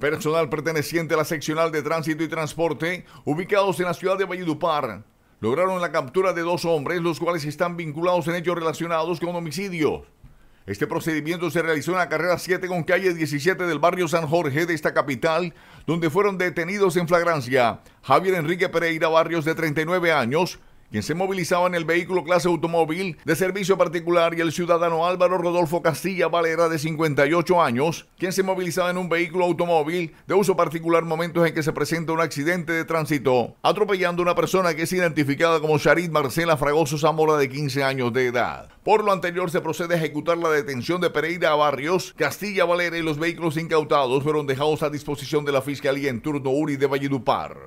personal perteneciente a la seccional de tránsito y transporte, ubicados en la ciudad de Valledupar, lograron la captura de dos hombres, los cuales están vinculados en hechos relacionados con homicidios. Este procedimiento se realizó en la carrera 7 con calle 17 del barrio San Jorge de esta capital, donde fueron detenidos en flagrancia Javier Enrique Pereira Barrios de 39 años, quien se movilizaba en el vehículo clase automóvil de servicio particular, y el ciudadano Álvaro Rodolfo Castilla Valera, de 58 años, quien se movilizaba en un vehículo automóvil de uso particular momentos en que se presenta un accidente de tránsito, atropellando a una persona que es identificada como Charit Marcela Fragoso Zamora, de 15 años de edad. Por lo anterior, se procede a ejecutar la detención de Pereira a Barrios, Castilla Valera y los vehículos incautados fueron dejados a disposición de la Fiscalía en turno URI de Valledupar.